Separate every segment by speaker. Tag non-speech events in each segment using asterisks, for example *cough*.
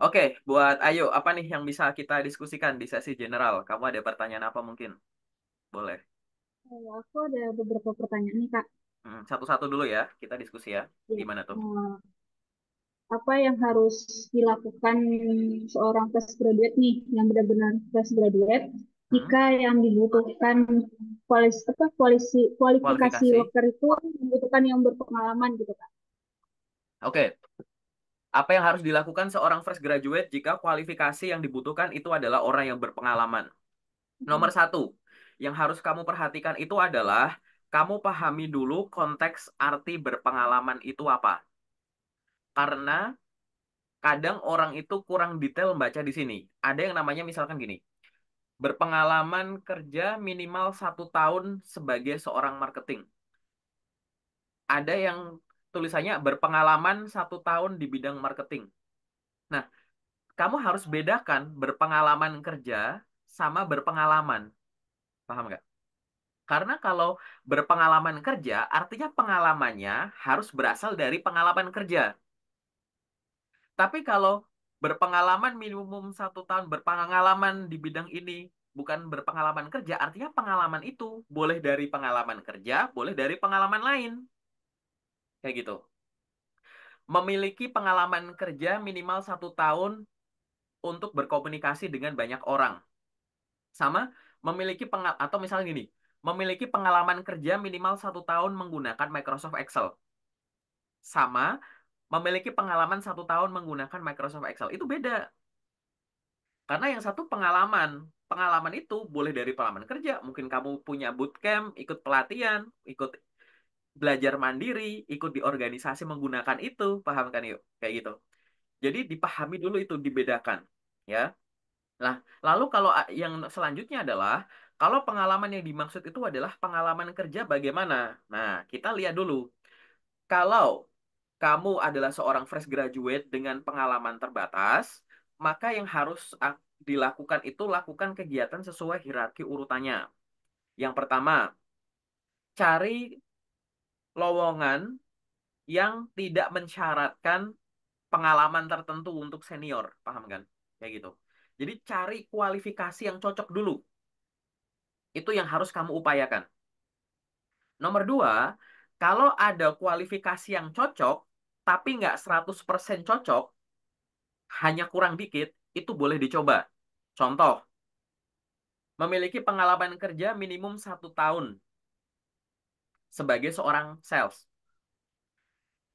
Speaker 1: Oke, buat Ayu, apa nih yang bisa kita diskusikan di sesi general? Kamu ada pertanyaan apa mungkin? Boleh.
Speaker 2: Aku ada beberapa pertanyaan nih, Kak.
Speaker 1: Hmm, satu-satu dulu ya, kita diskusi ya. ya Gimana tuh?
Speaker 2: Eh, apa yang harus dilakukan seorang fresh graduate nih, yang benar-benar fresh graduate, Hmm? jika yang dibutuhkan kualis, apa, kualisi, kualifikasi Kualifikasi. worker itu membutuhkan yang berpengalaman gitu, Kak?
Speaker 1: Oke, apa yang harus dilakukan seorang fresh graduate jika kualifikasi yang dibutuhkan itu adalah orang yang berpengalaman? Mm-hmm. Nomor satu, yang harus kamu perhatikan itu adalah kamu pahami dulu konteks arti berpengalaman itu apa. Karena kadang orang itu kurang detail membaca di sini. Ada yang namanya misalkan gini, berpengalaman kerja minimal satu tahun sebagai seorang marketing. Ada yang tulisannya berpengalaman satu tahun di bidang marketing. Nah, kamu harus bedakan berpengalaman kerja sama berpengalaman. Paham nggak? Karena kalau berpengalaman kerja, artinya pengalamannya harus berasal dari pengalaman kerja. Tapi kalau berpengalaman minimum satu tahun, berpengalaman di bidang ini, bukan berpengalaman kerja, artinya pengalaman itu boleh dari pengalaman kerja, boleh dari pengalaman lain kayak gitu memiliki pengalaman kerja minimal satu tahun untuk berkomunikasi dengan banyak orang sama memiliki pengal atau misalnya gini memiliki pengalaman kerja minimal satu tahun menggunakan Microsoft Excel sama memiliki pengalaman satu tahun menggunakan Microsoft Excel itu beda karena yang satu pengalaman pengalaman itu boleh dari pengalaman kerja mungkin kamu punya bootcamp ikut pelatihan ikut belajar mandiri, ikut di organisasi menggunakan itu, paham kan yuk? Kayak gitu. Jadi dipahami dulu itu dibedakan, ya. Nah, lalu kalau yang selanjutnya adalah kalau pengalaman yang dimaksud itu adalah pengalaman kerja bagaimana? Nah, kita lihat dulu. Kalau kamu adalah seorang fresh graduate dengan pengalaman terbatas, maka yang harus dilakukan itu lakukan kegiatan sesuai hierarki urutannya. Yang pertama, cari lowongan yang tidak mensyaratkan pengalaman tertentu untuk senior, paham kan? Kayak gitu. Jadi cari kualifikasi yang cocok dulu. Itu yang harus kamu upayakan. Nomor dua, kalau ada kualifikasi yang cocok, tapi nggak 100% cocok, hanya kurang dikit, itu boleh dicoba. Contoh, memiliki pengalaman kerja minimum satu tahun sebagai seorang sales.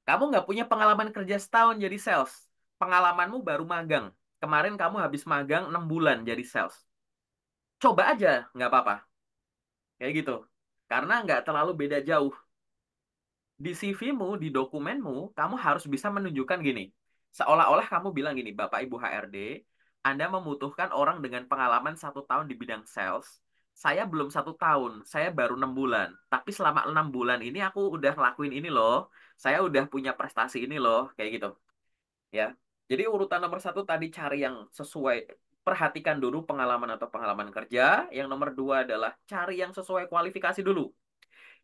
Speaker 1: Kamu nggak punya pengalaman kerja setahun jadi sales. Pengalamanmu baru magang. Kemarin kamu habis magang 6 bulan jadi sales. Coba aja, nggak apa-apa. Kayak gitu. Karena nggak terlalu beda jauh. Di CV-mu, di dokumenmu, kamu harus bisa menunjukkan gini. Seolah-olah kamu bilang gini, Bapak Ibu HRD, Anda membutuhkan orang dengan pengalaman satu tahun di bidang sales saya belum satu tahun, saya baru enam bulan. Tapi selama enam bulan ini aku udah ngelakuin ini loh, saya udah punya prestasi ini loh, kayak gitu. Ya, jadi urutan nomor satu tadi cari yang sesuai, perhatikan dulu pengalaman atau pengalaman kerja. Yang nomor dua adalah cari yang sesuai kualifikasi dulu.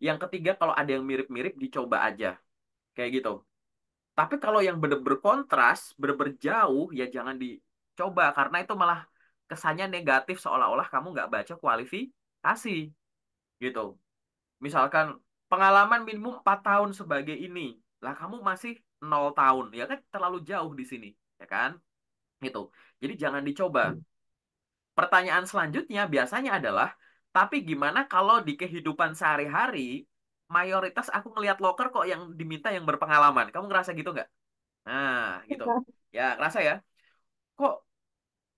Speaker 1: Yang ketiga kalau ada yang mirip-mirip dicoba aja, kayak gitu. Tapi kalau yang bener-bener kontras, bener-bener jauh, ya jangan dicoba. Karena itu malah kesannya negatif seolah-olah kamu nggak baca kualifikasi gitu. Misalkan pengalaman minimum 4 tahun sebagai ini, lah kamu masih 0 tahun, ya kan terlalu jauh di sini, ya kan? Gitu. Jadi jangan dicoba. Pertanyaan selanjutnya biasanya adalah, tapi gimana kalau di kehidupan sehari-hari mayoritas aku ngelihat loker kok yang diminta yang berpengalaman. Kamu ngerasa gitu nggak? Nah, gitu. *laughs* Ya, ngerasa ya. Kok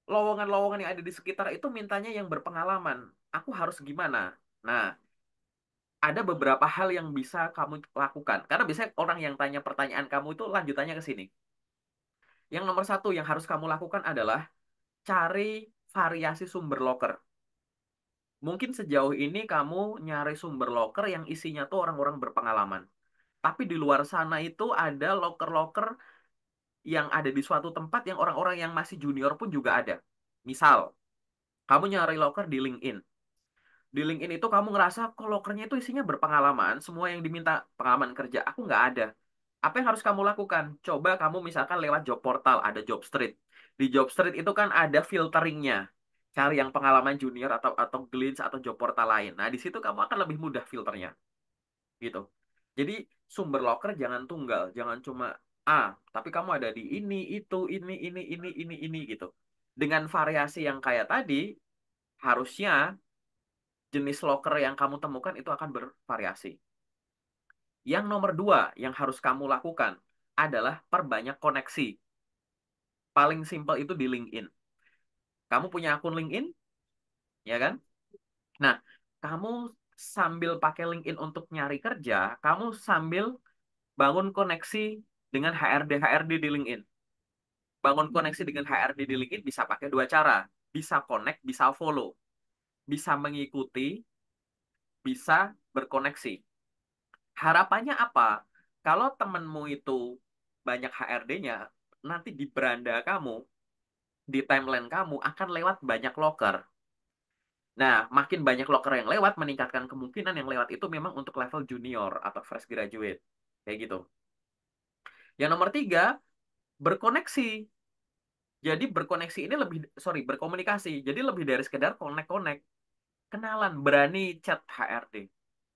Speaker 1: lowongan-lowongan yang ada di sekitar itu mintanya yang berpengalaman. Aku harus gimana? Nah, ada beberapa hal yang bisa kamu lakukan. Karena biasanya orang yang tanya pertanyaan kamu itu lanjutannya ke sini. Yang nomor satu yang harus kamu lakukan adalah cari variasi sumber loker. Mungkin sejauh ini kamu nyari sumber loker yang isinya tuh orang-orang berpengalaman. Tapi di luar sana itu ada loker-loker yang ada di suatu tempat yang orang-orang yang masih junior pun juga ada. Misal, kamu nyari loker di LinkedIn. Di LinkedIn itu kamu ngerasa kok lokernya itu isinya berpengalaman, semua yang diminta pengalaman kerja, aku nggak ada. Apa yang harus kamu lakukan? Coba kamu misalkan lewat job portal, ada job street. Di job street itu kan ada filteringnya. Cari yang pengalaman junior atau atau glints atau job portal lain. Nah, di situ kamu akan lebih mudah filternya. Gitu. Jadi, sumber loker jangan tunggal, jangan cuma A, tapi kamu ada di ini, itu, ini, ini, ini, ini, ini gitu. Dengan variasi yang kayak tadi, harusnya jenis locker yang kamu temukan itu akan bervariasi. Yang nomor dua yang harus kamu lakukan adalah perbanyak koneksi. Paling simpel itu di LinkedIn. Kamu punya akun LinkedIn, ya kan? Nah, kamu sambil pakai LinkedIn untuk nyari kerja, kamu sambil bangun koneksi dengan HRD HRD di LinkedIn. Bangun hmm. koneksi dengan HRD di LinkedIn bisa pakai dua cara, bisa connect, bisa follow. Bisa mengikuti, bisa berkoneksi. Harapannya apa? Kalau temenmu itu banyak HRD-nya, nanti di beranda kamu, di timeline kamu akan lewat banyak locker. Nah, makin banyak locker yang lewat, meningkatkan kemungkinan yang lewat itu memang untuk level junior atau fresh graduate. Kayak gitu. Yang nomor tiga, berkoneksi. Jadi berkoneksi ini lebih, sorry, berkomunikasi. Jadi lebih dari sekedar konek konek Kenalan, berani chat HRD.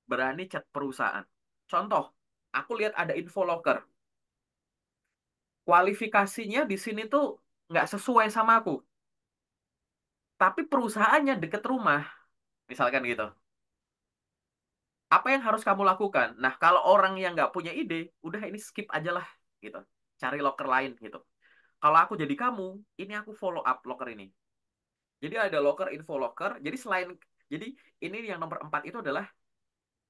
Speaker 1: Berani chat perusahaan. Contoh, aku lihat ada info locker. Kualifikasinya di sini tuh nggak sesuai sama aku. Tapi perusahaannya deket rumah. Misalkan gitu apa yang harus kamu lakukan? Nah, kalau orang yang nggak punya ide, udah ini skip aja lah gitu cari locker lain gitu kalau aku jadi kamu ini aku follow up locker ini jadi ada locker info locker jadi selain jadi ini yang nomor empat itu adalah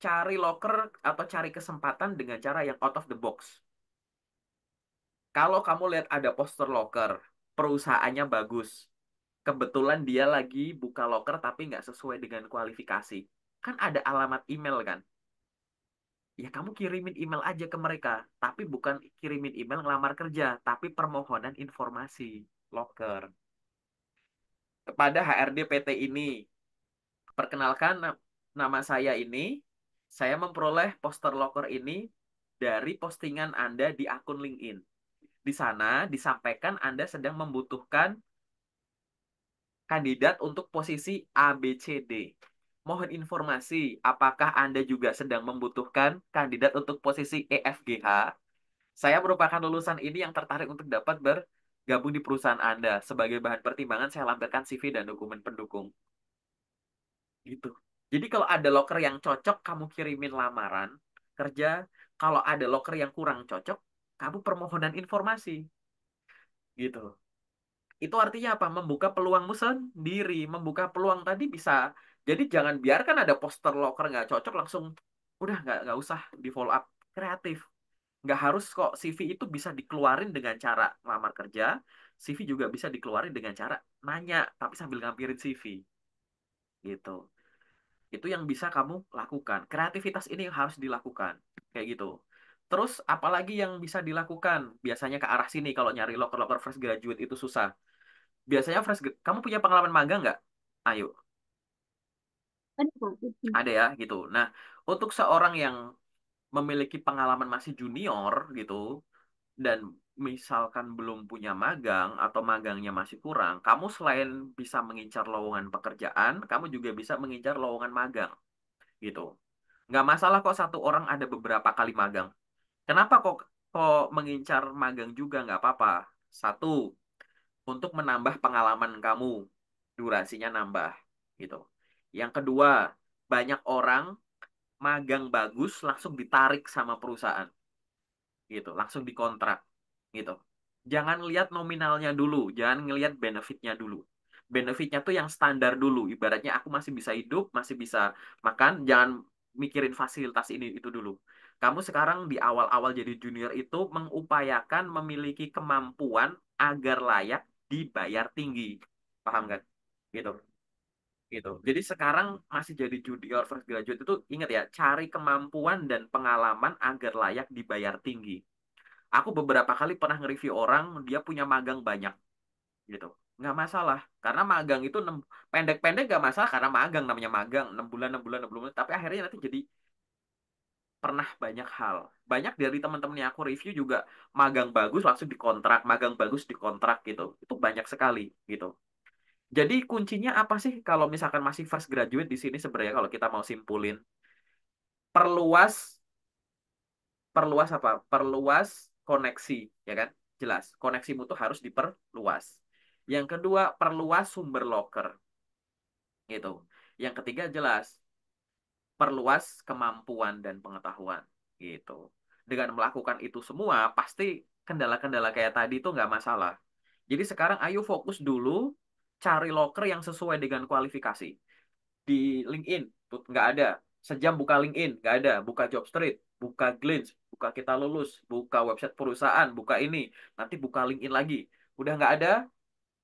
Speaker 1: cari locker atau cari kesempatan dengan cara yang out of the box kalau kamu lihat ada poster locker perusahaannya bagus kebetulan dia lagi buka locker tapi nggak sesuai dengan kualifikasi kan ada alamat email kan ya kamu kirimin email aja ke mereka tapi bukan kirimin email ngelamar kerja tapi permohonan informasi loker kepada HRD PT ini perkenalkan nama saya ini saya memperoleh poster loker ini dari postingan Anda di akun LinkedIn di sana disampaikan Anda sedang membutuhkan kandidat untuk posisi ABCD mohon informasi, apakah Anda juga sedang membutuhkan kandidat untuk posisi EFGH? Saya merupakan lulusan ini yang tertarik untuk dapat bergabung di perusahaan Anda. Sebagai bahan pertimbangan, saya lampirkan CV dan dokumen pendukung. Gitu. Jadi kalau ada loker yang cocok, kamu kirimin lamaran kerja. Kalau ada loker yang kurang cocok, kamu permohonan informasi. Gitu. Itu artinya apa? Membuka peluangmu sendiri. Membuka peluang tadi bisa jadi jangan biarkan ada poster locker nggak cocok langsung udah nggak nggak usah di follow up. Kreatif. Nggak harus kok CV itu bisa dikeluarin dengan cara lamar kerja. CV juga bisa dikeluarin dengan cara nanya tapi sambil ngampirin CV. Gitu. Itu yang bisa kamu lakukan. Kreativitas ini yang harus dilakukan. Kayak gitu. Terus apalagi yang bisa dilakukan? Biasanya ke arah sini kalau nyari locker-locker fresh graduate itu susah. Biasanya fresh kamu punya pengalaman magang nggak? Ayo,
Speaker 2: Kan gitu, gitu. Ada
Speaker 1: ya gitu. Nah, untuk seorang yang memiliki pengalaman masih junior gitu dan misalkan belum punya magang atau magangnya masih kurang, kamu selain bisa mengincar lowongan pekerjaan, kamu juga bisa mengincar lowongan magang gitu. Nggak masalah kok satu orang ada beberapa kali magang. Kenapa kok kok mengincar magang juga nggak apa-apa? Satu, untuk menambah pengalaman kamu, durasinya nambah gitu. Yang kedua, banyak orang magang bagus langsung ditarik sama perusahaan. Gitu, langsung dikontrak. Gitu. Jangan lihat nominalnya dulu, jangan ngelihat benefitnya dulu. Benefitnya tuh yang standar dulu. Ibaratnya aku masih bisa hidup, masih bisa makan, jangan mikirin fasilitas ini itu dulu. Kamu sekarang di awal-awal jadi junior itu mengupayakan memiliki kemampuan agar layak dibayar tinggi. Paham kan? Gitu gitu. Jadi sekarang masih jadi junior first graduate itu ingat ya, cari kemampuan dan pengalaman agar layak dibayar tinggi. Aku beberapa kali pernah nge-review orang, dia punya magang banyak gitu. Nggak masalah, karena magang itu pendek-pendek nggak masalah karena magang namanya magang, 6 bulan, 6 bulan, 6 bulan, tapi akhirnya nanti jadi pernah banyak hal. Banyak dari teman-teman yang aku review juga magang bagus langsung dikontrak, magang bagus dikontrak gitu. Itu banyak sekali gitu. Jadi kuncinya apa sih kalau misalkan masih fresh graduate di sini sebenarnya kalau kita mau simpulin? Perluas perluas apa? Perluas koneksi, ya kan? Jelas, koneksimu tuh harus diperluas. Yang kedua, perluas sumber locker Gitu. Yang ketiga jelas, perluas kemampuan dan pengetahuan, gitu. Dengan melakukan itu semua, pasti kendala-kendala kayak tadi itu nggak masalah. Jadi sekarang ayo fokus dulu cari locker yang sesuai dengan kualifikasi. Di LinkedIn, tuh nggak ada. Sejam buka LinkedIn, nggak ada. Buka Job Street buka Glints, buka Kita Lulus, buka website perusahaan, buka ini. Nanti buka LinkedIn lagi. Udah nggak ada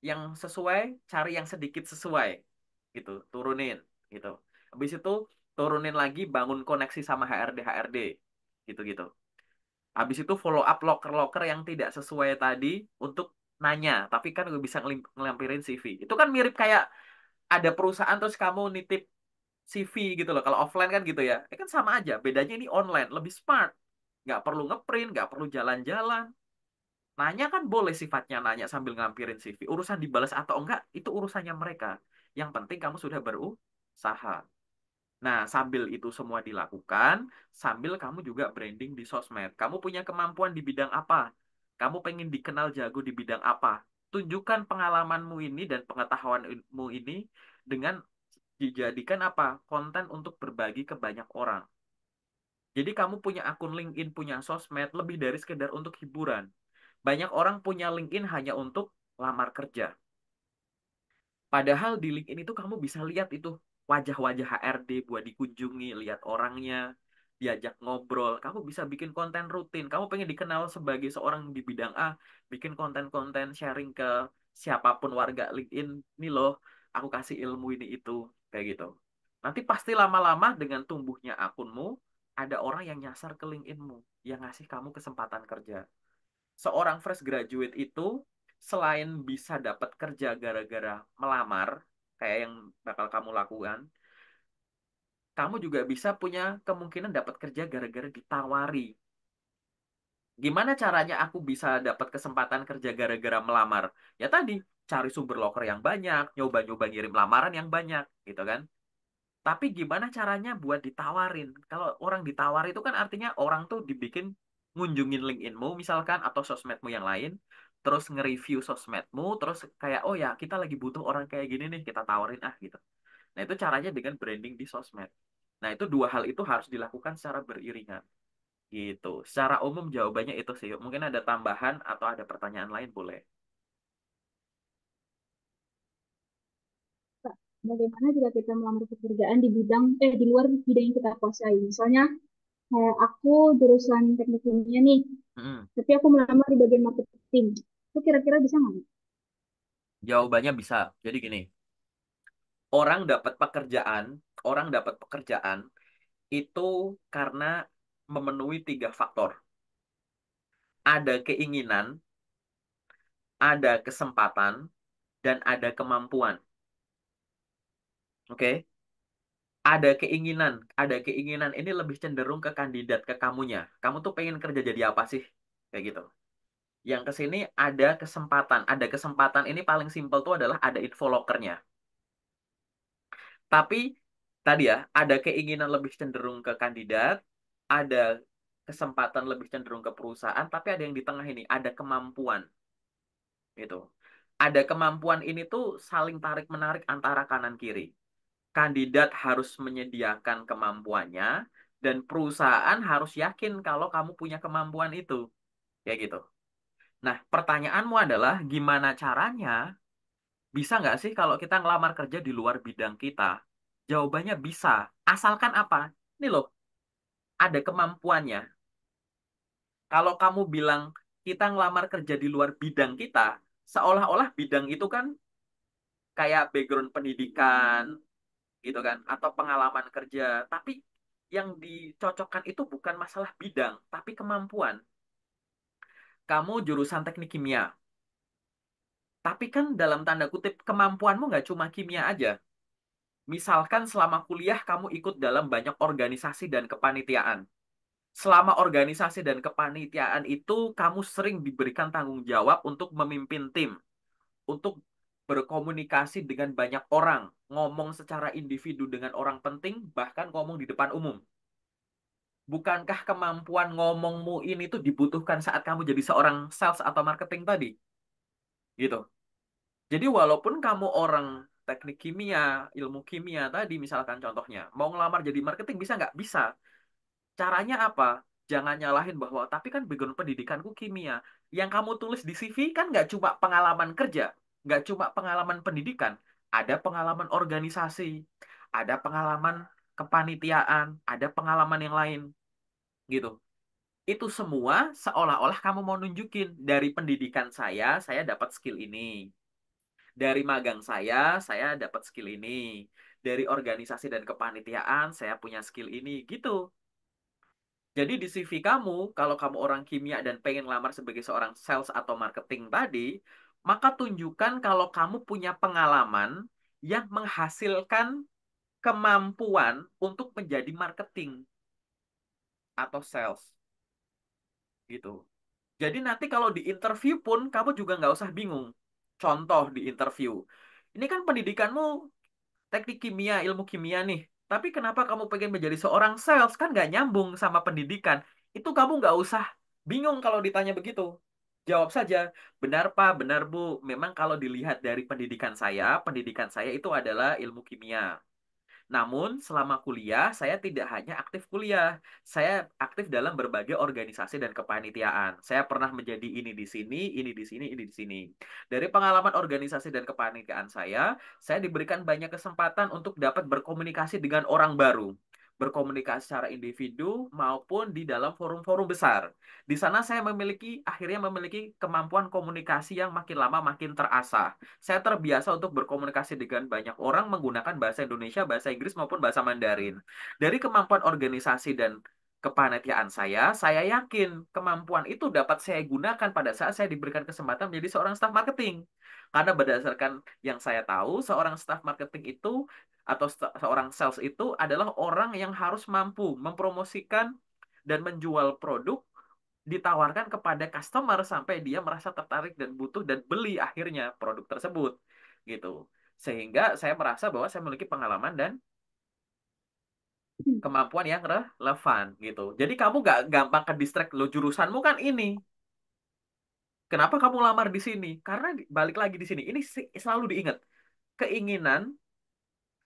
Speaker 1: yang sesuai, cari yang sedikit sesuai. Gitu, turunin. gitu. Habis itu turunin lagi bangun koneksi sama HRD HRD gitu-gitu. Habis itu follow up locker-locker yang tidak sesuai tadi untuk nanya, tapi kan gue bisa ngelampirin CV. Itu kan mirip kayak ada perusahaan terus kamu nitip CV gitu loh. Kalau offline kan gitu ya. ini ya kan sama aja. Bedanya ini online, lebih smart. Nggak perlu ngeprint, nggak perlu jalan-jalan. Nanya kan boleh sifatnya nanya sambil ngampirin CV. Urusan dibalas atau enggak, itu urusannya mereka. Yang penting kamu sudah berusaha. Nah, sambil itu semua dilakukan, sambil kamu juga branding di sosmed. Kamu punya kemampuan di bidang apa? Kamu pengen dikenal jago di bidang apa? Tunjukkan pengalamanmu ini dan pengetahuanmu ini dengan dijadikan apa? Konten untuk berbagi ke banyak orang. Jadi kamu punya akun LinkedIn, punya sosmed lebih dari sekedar untuk hiburan. Banyak orang punya LinkedIn hanya untuk lamar kerja. Padahal di LinkedIn itu kamu bisa lihat itu wajah-wajah HRD buat dikunjungi, lihat orangnya, diajak ngobrol, kamu bisa bikin konten rutin, kamu pengen dikenal sebagai seorang di bidang A, bikin konten-konten sharing ke siapapun warga LinkedIn, nih loh, aku kasih ilmu ini itu, kayak gitu. Nanti pasti lama-lama dengan tumbuhnya akunmu, ada orang yang nyasar ke LinkedInmu, yang ngasih kamu kesempatan kerja. Seorang fresh graduate itu, selain bisa dapat kerja gara-gara melamar, kayak yang bakal kamu lakukan, kamu juga bisa punya kemungkinan dapat kerja gara-gara ditawari. Gimana caranya aku bisa dapat kesempatan kerja gara-gara melamar? Ya tadi, cari sumber loker yang banyak, nyoba-nyoba ngirim lamaran yang banyak, gitu kan? Tapi gimana caranya buat ditawarin? Kalau orang ditawar itu kan artinya orang tuh dibikin ngunjungin LinkedInmu misalkan atau sosmedmu yang lain, terus nge-review sosmedmu, terus kayak oh ya kita lagi butuh orang kayak gini nih, kita tawarin ah gitu. Nah, itu caranya dengan branding di sosmed. Nah, itu dua hal itu harus dilakukan secara beriringan. Gitu. Secara umum jawabannya itu sih. Mungkin ada tambahan atau ada pertanyaan lain boleh.
Speaker 2: Bagaimana jika kita melamar pekerjaan di bidang eh di luar bidang yang kita kuasai? Misalnya eh, aku jurusan teknik kimia nih, hmm. tapi aku melamar di bagian marketing. Itu kira-kira bisa nggak?
Speaker 1: Jawabannya bisa. Jadi gini, orang dapat pekerjaan, orang dapat pekerjaan itu karena memenuhi tiga faktor. Ada keinginan, ada kesempatan, dan ada kemampuan. Oke? Okay? Ada keinginan, ada keinginan. Ini lebih cenderung ke kandidat, ke kamunya. Kamu tuh pengen kerja jadi apa sih? Kayak gitu. Yang kesini ada kesempatan. Ada kesempatan ini paling simpel tuh adalah ada info lockernya. Tapi tadi ya, ada keinginan lebih cenderung ke kandidat, ada kesempatan lebih cenderung ke perusahaan, tapi ada yang di tengah ini, ada kemampuan. itu Ada kemampuan ini tuh saling tarik-menarik antara kanan kiri. Kandidat harus menyediakan kemampuannya dan perusahaan harus yakin kalau kamu punya kemampuan itu. ya gitu. Nah, pertanyaanmu adalah gimana caranya bisa nggak sih kalau kita ngelamar kerja di luar bidang kita? Jawabannya bisa. Asalkan apa? Nih loh, ada kemampuannya. Kalau kamu bilang kita ngelamar kerja di luar bidang kita, seolah-olah bidang itu kan kayak background pendidikan, gitu kan, atau pengalaman kerja. Tapi yang dicocokkan itu bukan masalah bidang, tapi kemampuan. Kamu jurusan teknik kimia, tapi kan dalam tanda kutip kemampuanmu nggak cuma kimia aja. Misalkan selama kuliah kamu ikut dalam banyak organisasi dan kepanitiaan. Selama organisasi dan kepanitiaan itu kamu sering diberikan tanggung jawab untuk memimpin tim, untuk berkomunikasi dengan banyak orang, ngomong secara individu dengan orang penting, bahkan ngomong di depan umum. Bukankah kemampuan ngomongmu ini tuh dibutuhkan saat kamu jadi seorang sales atau marketing tadi? Gitu. Jadi walaupun kamu orang teknik kimia, ilmu kimia tadi misalkan contohnya, mau ngelamar jadi marketing bisa nggak? Bisa. Caranya apa? Jangan nyalahin bahwa tapi kan background pendidikanku kimia. Yang kamu tulis di CV kan nggak cuma pengalaman kerja, nggak cuma pengalaman pendidikan, ada pengalaman organisasi, ada pengalaman kepanitiaan, ada pengalaman yang lain. Gitu itu semua seolah-olah kamu mau nunjukin dari pendidikan saya, saya dapat skill ini. Dari magang saya, saya dapat skill ini. Dari organisasi dan kepanitiaan, saya punya skill ini. Gitu. Jadi di CV kamu, kalau kamu orang kimia dan pengen lamar sebagai seorang sales atau marketing tadi, maka tunjukkan kalau kamu punya pengalaman yang menghasilkan kemampuan untuk menjadi marketing atau sales. Gitu. Jadi nanti kalau di interview pun kamu juga nggak usah bingung contoh di interview. Ini kan pendidikanmu teknik kimia, ilmu kimia nih. Tapi kenapa kamu pengen menjadi seorang sales? Kan nggak nyambung sama pendidikan. Itu kamu nggak usah bingung kalau ditanya begitu. Jawab saja, benar Pak, benar Bu. Memang kalau dilihat dari pendidikan saya, pendidikan saya itu adalah ilmu kimia. Namun selama kuliah saya tidak hanya aktif kuliah, saya aktif dalam berbagai organisasi dan kepanitiaan. Saya pernah menjadi ini di sini, ini di sini, ini di sini. Dari pengalaman organisasi dan kepanitiaan saya, saya diberikan banyak kesempatan untuk dapat berkomunikasi dengan orang baru berkomunikasi secara individu maupun di dalam forum-forum besar. Di sana saya memiliki akhirnya memiliki kemampuan komunikasi yang makin lama makin terasa. Saya terbiasa untuk berkomunikasi dengan banyak orang menggunakan bahasa Indonesia, bahasa Inggris maupun bahasa Mandarin. Dari kemampuan organisasi dan kepanitiaan saya, saya yakin kemampuan itu dapat saya gunakan pada saat saya diberikan kesempatan menjadi seorang staff marketing. Karena berdasarkan yang saya tahu, seorang staff marketing itu atau seorang sales itu adalah orang yang harus mampu mempromosikan dan menjual produk ditawarkan kepada customer sampai dia merasa tertarik dan butuh dan beli akhirnya produk tersebut gitu. Sehingga saya merasa bahwa saya memiliki pengalaman dan Hmm. kemampuan yang relevan gitu. Jadi kamu gak gampang ke distract lo jurusanmu kan ini. Kenapa kamu lamar di sini? Karena balik lagi di sini ini selalu diingat keinginan,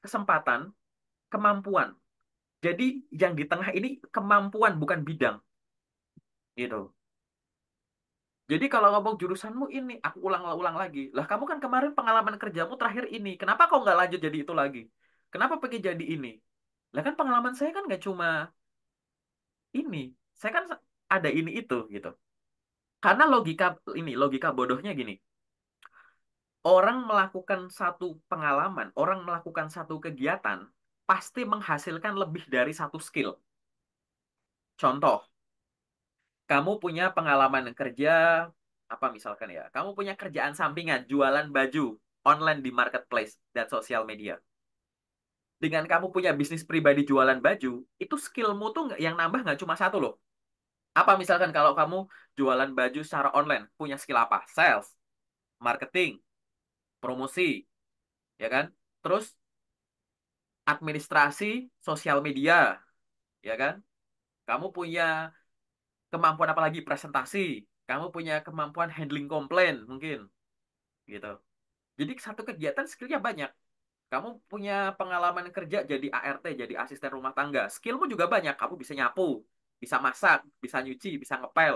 Speaker 1: kesempatan, kemampuan. Jadi yang di tengah ini kemampuan bukan bidang gitu. Jadi kalau ngomong jurusanmu ini, aku ulang-ulang lagi. Lah kamu kan kemarin pengalaman kerjamu terakhir ini. Kenapa kau nggak lanjut jadi itu lagi? Kenapa pengen jadi ini? Lah kan pengalaman saya kan nggak cuma ini. Saya kan ada ini itu gitu. Karena logika ini, logika bodohnya gini. Orang melakukan satu pengalaman, orang melakukan satu kegiatan, pasti menghasilkan lebih dari satu skill. Contoh, kamu punya pengalaman kerja, apa misalkan ya, kamu punya kerjaan sampingan, jualan baju, online di marketplace, dan sosial media dengan kamu punya bisnis pribadi jualan baju, itu skillmu tuh yang nambah nggak cuma satu loh. Apa misalkan kalau kamu jualan baju secara online, punya skill apa? Sales, marketing, promosi, ya kan? Terus administrasi sosial media, ya kan? Kamu punya kemampuan apa lagi? Presentasi. Kamu punya kemampuan handling komplain mungkin. Gitu. Jadi satu kegiatan skillnya banyak kamu punya pengalaman kerja jadi ART, jadi asisten rumah tangga. Skillmu juga banyak. Kamu bisa nyapu, bisa masak, bisa nyuci, bisa ngepel.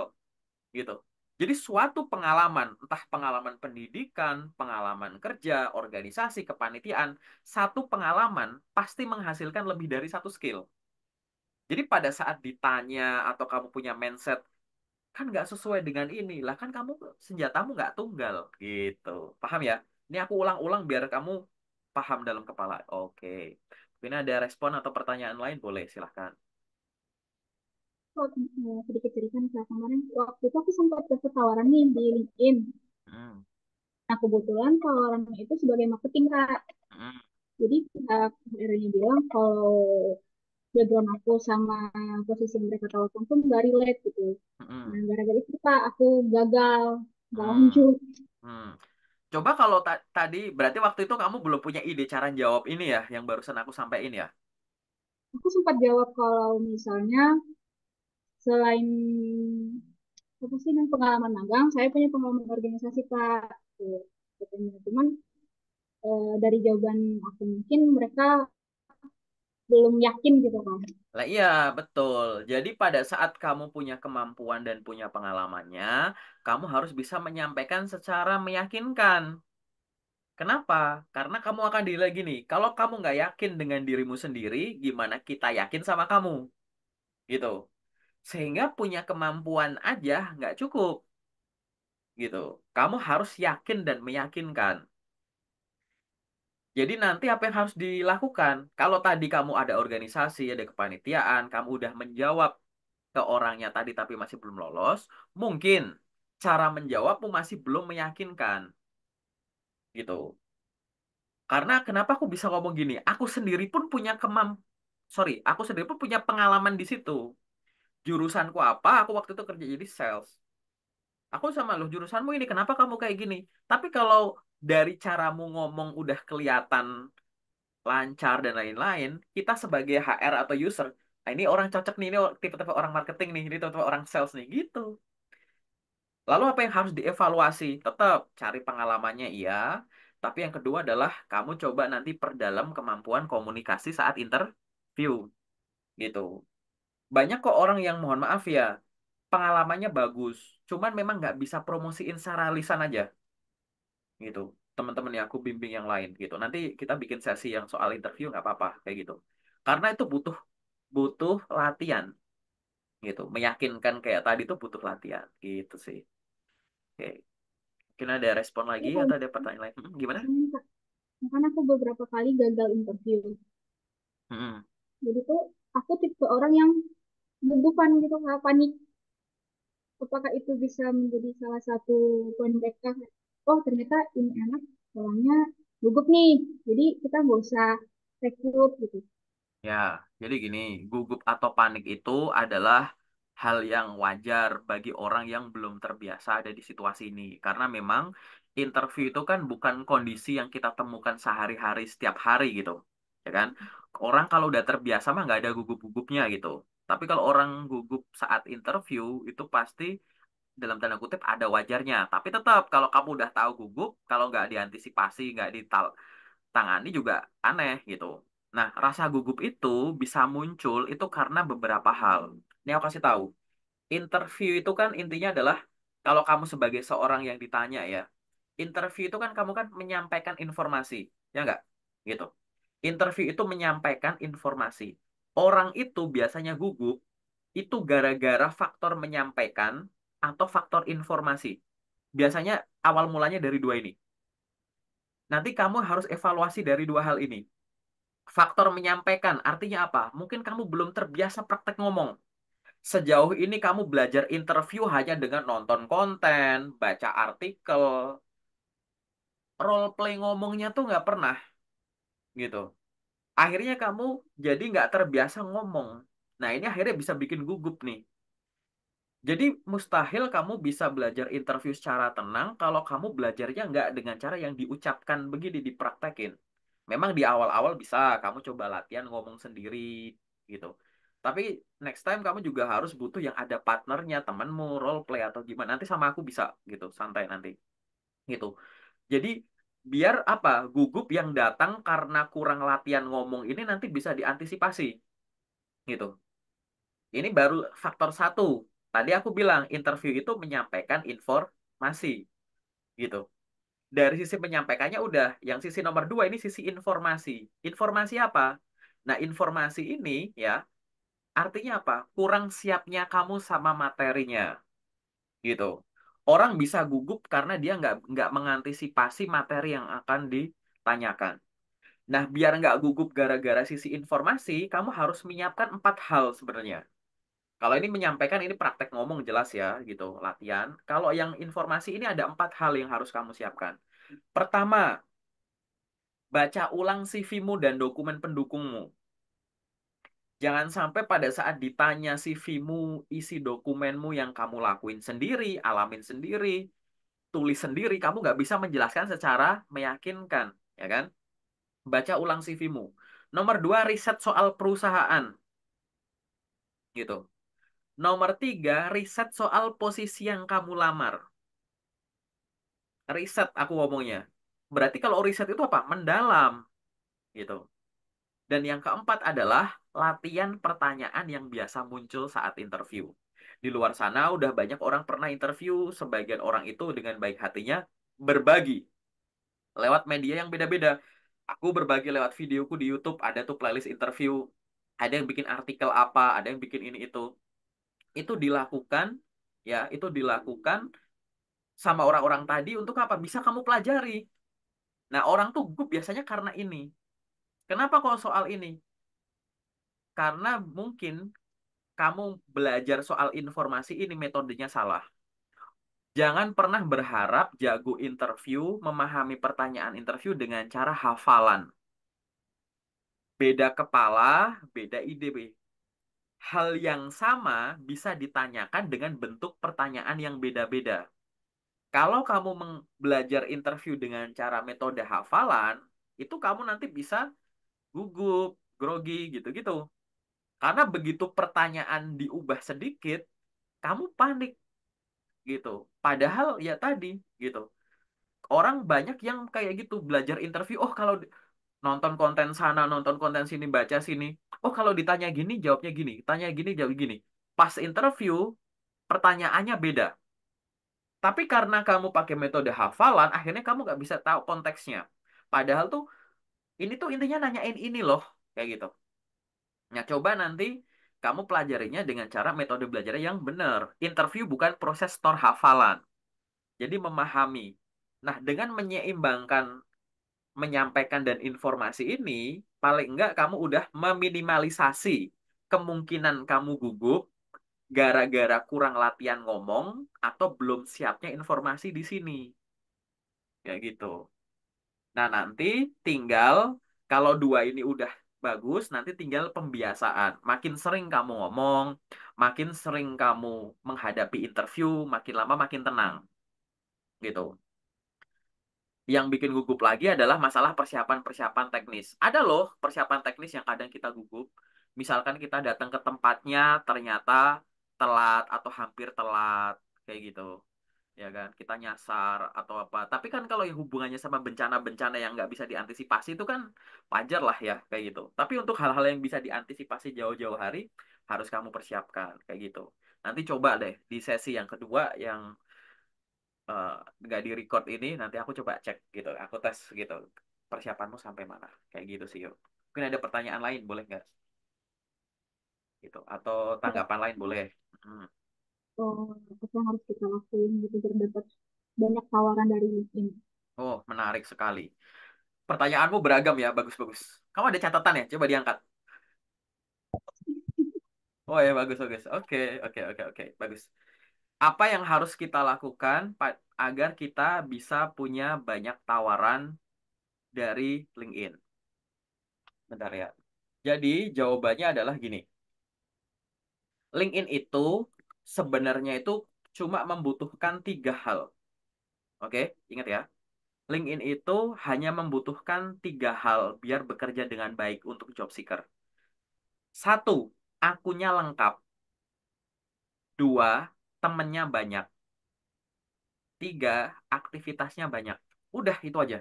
Speaker 1: Gitu. Jadi suatu pengalaman, entah pengalaman pendidikan, pengalaman kerja, organisasi, kepanitiaan, satu pengalaman pasti menghasilkan lebih dari satu skill. Jadi pada saat ditanya atau kamu punya mindset, kan nggak sesuai dengan ini, lah kan kamu senjatamu nggak tunggal, gitu. Paham ya? Ini aku ulang-ulang biar kamu paham dalam kepala. Oke. Ini ada respon atau pertanyaan lain boleh silahkan.
Speaker 2: sedikit cerita nih kemarin waktu itu aku sempat dapat tawaran nih di LinkedIn. Hmm. Nah kebetulan tawaran itu sebagai marketing kak. Hmm. Jadi HR-nya eh, bilang kalau background aku sama posisi yang mereka tawarkan pun gak relate gitu. Hmm. Nah gara-gara itu kak aku gagal, gak ah. lanjut.
Speaker 1: Hmm. Coba kalau ta tadi berarti waktu itu kamu belum punya ide cara jawab ini ya yang barusan aku sampaikan ya.
Speaker 2: Aku sempat jawab kalau misalnya selain apa sih yang pengalaman magang, saya punya pengalaman organisasi Pak. Gitu, cuman eh, dari jawaban aku mungkin mereka belum yakin gitu kan.
Speaker 1: Nah, iya, betul. Jadi pada saat kamu punya kemampuan dan punya pengalamannya, kamu harus bisa menyampaikan secara meyakinkan. Kenapa? Karena kamu akan dilihat gini, kalau kamu nggak yakin dengan dirimu sendiri, gimana kita yakin sama kamu? Gitu. Sehingga punya kemampuan aja nggak cukup. Gitu. Kamu harus yakin dan meyakinkan. Jadi nanti apa yang harus dilakukan? Kalau tadi kamu ada organisasi, ada kepanitiaan, kamu udah menjawab ke orangnya tadi tapi masih belum lolos, mungkin cara menjawabmu masih belum meyakinkan. Gitu. Karena kenapa aku bisa ngomong gini? Aku sendiri pun punya kemam... sorry, aku sendiri pun punya pengalaman di situ. Jurusanku apa? Aku waktu itu kerja jadi sales. Aku sama lo, jurusanmu ini kenapa kamu kayak gini? Tapi kalau dari caramu ngomong udah kelihatan lancar dan lain-lain, kita sebagai HR atau user, nah ini orang cocok nih, ini tipe-tipe orang marketing nih, ini tipe-tipe orang sales nih, gitu. Lalu apa yang harus dievaluasi? Tetap cari pengalamannya iya, tapi yang kedua adalah kamu coba nanti perdalam kemampuan komunikasi saat interview. Gitu. Banyak kok orang yang mohon maaf ya, pengalamannya bagus, cuman memang nggak bisa promosiin secara lisan aja gitu teman teman yang aku bimbing yang lain gitu nanti kita bikin sesi yang soal interview nggak apa-apa kayak gitu karena itu butuh butuh latihan gitu meyakinkan kayak tadi tuh butuh latihan gitu sih oke mungkin ada respon lagi ya, atau ada pertanyaan lain hmm, gimana
Speaker 2: karena aku beberapa kali gagal interview hmm. jadi tuh aku tipe orang yang gugupan gitu nggak panik apakah itu bisa menjadi salah satu poin oh ternyata ini anak orangnya gugup nih jadi kita nggak usah rekrut gitu
Speaker 1: ya jadi gini gugup atau panik itu adalah hal yang wajar bagi orang yang belum terbiasa ada di situasi ini karena memang interview itu kan bukan kondisi yang kita temukan sehari-hari setiap hari gitu ya kan orang kalau udah terbiasa mah nggak ada gugup-gugupnya gitu tapi kalau orang gugup saat interview itu pasti dalam tanda kutip ada wajarnya. Tapi tetap kalau kamu udah tahu gugup, kalau nggak diantisipasi, nggak ditangani juga aneh gitu. Nah, rasa gugup itu bisa muncul itu karena beberapa hal. Ini aku kasih tahu. Interview itu kan intinya adalah kalau kamu sebagai seorang yang ditanya ya, interview itu kan kamu kan menyampaikan informasi, ya nggak? Gitu. Interview itu menyampaikan informasi. Orang itu biasanya gugup itu gara-gara faktor menyampaikan atau faktor informasi. Biasanya awal mulanya dari dua ini. Nanti kamu harus evaluasi dari dua hal ini. Faktor menyampaikan artinya apa? Mungkin kamu belum terbiasa praktek ngomong. Sejauh ini kamu belajar interview hanya dengan nonton konten, baca artikel, role play ngomongnya tuh nggak pernah gitu. Akhirnya kamu jadi nggak terbiasa ngomong. Nah ini akhirnya bisa bikin gugup nih jadi mustahil kamu bisa belajar interview secara tenang kalau kamu belajarnya nggak dengan cara yang diucapkan begini, dipraktekin. Memang di awal-awal bisa, kamu coba latihan ngomong sendiri gitu. Tapi next time kamu juga harus butuh yang ada partnernya, temenmu, role play atau gimana. Nanti sama aku bisa gitu, santai nanti. Gitu. Jadi biar apa? Gugup yang datang karena kurang latihan ngomong ini nanti bisa diantisipasi. Gitu. Ini baru faktor satu Tadi aku bilang interview itu menyampaikan informasi gitu. Dari sisi menyampaikannya udah, yang sisi nomor dua ini sisi informasi. Informasi apa? Nah informasi ini ya artinya apa? Kurang siapnya kamu sama materinya gitu. Orang bisa gugup karena dia nggak nggak mengantisipasi materi yang akan ditanyakan. Nah, biar nggak gugup gara-gara sisi informasi, kamu harus menyiapkan empat hal sebenarnya. Kalau ini menyampaikan ini praktek ngomong jelas ya gitu latihan. Kalau yang informasi ini ada empat hal yang harus kamu siapkan. Pertama, baca ulang CV-mu dan dokumen pendukungmu. Jangan sampai pada saat ditanya CV-mu, isi dokumenmu yang kamu lakuin sendiri, alamin sendiri, tulis sendiri, kamu nggak bisa menjelaskan secara meyakinkan, ya kan? Baca ulang CV-mu. Nomor dua, riset soal perusahaan. Gitu. Nomor tiga, riset soal posisi yang kamu lamar. Riset aku ngomongnya. Berarti kalau riset itu apa? Mendalam. Gitu. Dan yang keempat adalah latihan pertanyaan yang biasa muncul saat interview. Di luar sana udah banyak orang pernah interview, sebagian orang itu dengan baik hatinya berbagi lewat media yang beda-beda. Aku berbagi lewat videoku di YouTube, ada tuh playlist interview, ada yang bikin artikel apa, ada yang bikin ini itu itu dilakukan ya itu dilakukan sama orang-orang tadi untuk apa bisa kamu pelajari nah orang tuh gue biasanya karena ini kenapa kalau soal ini karena mungkin kamu belajar soal informasi ini metodenya salah jangan pernah berharap jago interview memahami pertanyaan interview dengan cara hafalan beda kepala beda ide hal yang sama bisa ditanyakan dengan bentuk pertanyaan yang beda-beda. Kalau kamu belajar interview dengan cara metode hafalan, itu kamu nanti bisa gugup, grogi, gitu-gitu. Karena begitu pertanyaan diubah sedikit, kamu panik gitu. Padahal ya tadi gitu. Orang banyak yang kayak gitu belajar interview, oh kalau nonton konten sana, nonton konten sini, baca sini, oh kalau ditanya gini jawabnya gini, tanya gini jawab gini. Pas interview pertanyaannya beda. Tapi karena kamu pakai metode hafalan, akhirnya kamu gak bisa tahu konteksnya. Padahal tuh ini tuh intinya nanyain ini loh, kayak gitu. Nah coba nanti kamu pelajarinya dengan cara metode belajar yang benar. Interview bukan proses store hafalan. Jadi memahami. Nah, dengan menyeimbangkan menyampaikan dan informasi ini, paling enggak kamu udah meminimalisasi kemungkinan kamu gugup gara-gara kurang latihan ngomong atau belum siapnya informasi di sini. Kayak gitu. Nah, nanti tinggal kalau dua ini udah bagus, nanti tinggal pembiasaan. Makin sering kamu ngomong, makin sering kamu menghadapi interview, makin lama makin tenang. Gitu yang bikin gugup lagi adalah masalah persiapan-persiapan teknis. Ada loh persiapan teknis yang kadang kita gugup. Misalkan kita datang ke tempatnya ternyata telat atau hampir telat kayak gitu. Ya kan, kita nyasar atau apa. Tapi kan kalau yang hubungannya sama bencana-bencana yang nggak bisa diantisipasi itu kan wajar lah ya kayak gitu. Tapi untuk hal-hal yang bisa diantisipasi jauh-jauh hari harus kamu persiapkan kayak gitu. Nanti coba deh di sesi yang kedua yang Eh, nggak uh, di record ini nanti aku coba cek gitu aku tes gitu persiapanmu sampai mana kayak gitu sih yuk mungkin ada pertanyaan lain boleh nggak gitu atau tanggapan lain boleh hmm.
Speaker 2: oh apa yang harus kita lakuin gitu terdapat banyak tawaran dari LinkedIn
Speaker 1: oh menarik sekali pertanyaanmu beragam ya bagus-bagus kamu ada catatan ya coba diangkat *laughs* oh ya bagus bagus oke okay, oke okay, oke okay, oke bagus apa yang harus kita lakukan agar kita bisa punya banyak tawaran dari LinkedIn? Bentar ya. Jadi jawabannya adalah gini. LinkedIn itu sebenarnya itu cuma membutuhkan tiga hal. Oke, ingat ya. LinkedIn itu hanya membutuhkan tiga hal biar bekerja dengan baik untuk job seeker. Satu, akunnya lengkap. Dua, temennya banyak. Tiga, aktivitasnya banyak. Udah, itu aja.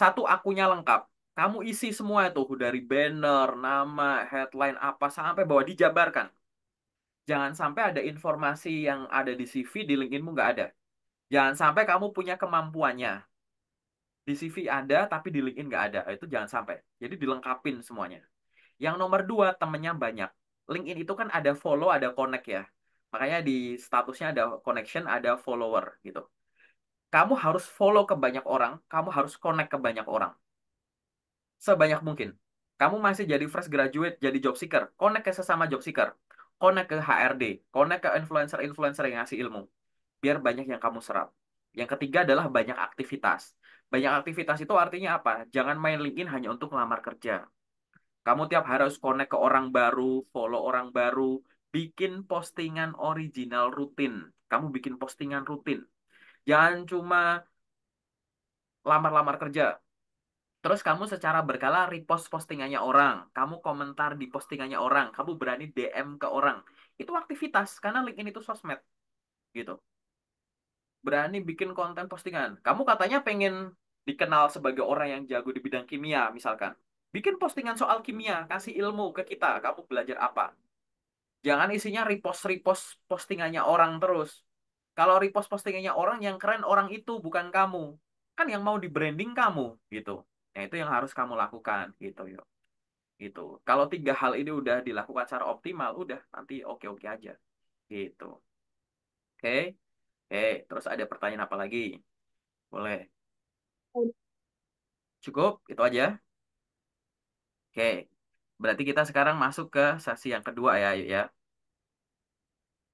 Speaker 1: Satu, akunya lengkap. Kamu isi semua itu, dari banner, nama, headline, apa, sampai bahwa dijabarkan. Jangan sampai ada informasi yang ada di CV, di LinkedInmu nggak ada. Jangan sampai kamu punya kemampuannya. Di CV ada, tapi di LinkedIn nggak ada. Itu jangan sampai. Jadi dilengkapin semuanya. Yang nomor dua, temennya banyak. LinkedIn itu kan ada follow, ada connect ya. Makanya di statusnya ada connection, ada follower gitu. Kamu harus follow ke banyak orang, kamu harus connect ke banyak orang. Sebanyak mungkin. Kamu masih jadi fresh graduate, jadi job seeker, connect ke sesama job seeker, connect ke HRD, connect ke influencer-influencer yang ngasih ilmu. Biar banyak yang kamu serap. Yang ketiga adalah banyak aktivitas. Banyak aktivitas itu artinya apa? Jangan main LinkedIn hanya untuk melamar kerja. Kamu tiap hari harus connect ke orang baru, follow orang baru, bikin postingan original rutin. Kamu bikin postingan rutin. Jangan cuma lamar-lamar kerja. Terus kamu secara berkala repost postingannya orang. Kamu komentar di postingannya orang. Kamu berani DM ke orang. Itu aktivitas. Karena LinkedIn itu sosmed. Gitu. Berani bikin konten postingan. Kamu katanya pengen dikenal sebagai orang yang jago di bidang kimia misalkan. Bikin postingan soal kimia. Kasih ilmu ke kita. Kamu belajar apa jangan isinya repost repost postingannya orang terus kalau repost postingannya orang yang keren orang itu bukan kamu kan yang mau di branding kamu gitu nah itu yang harus kamu lakukan gitu yo gitu kalau tiga hal ini udah dilakukan secara optimal udah nanti oke oke aja gitu oke oke terus ada pertanyaan apa lagi boleh cukup itu aja oke berarti kita sekarang masuk ke sesi yang kedua ya ya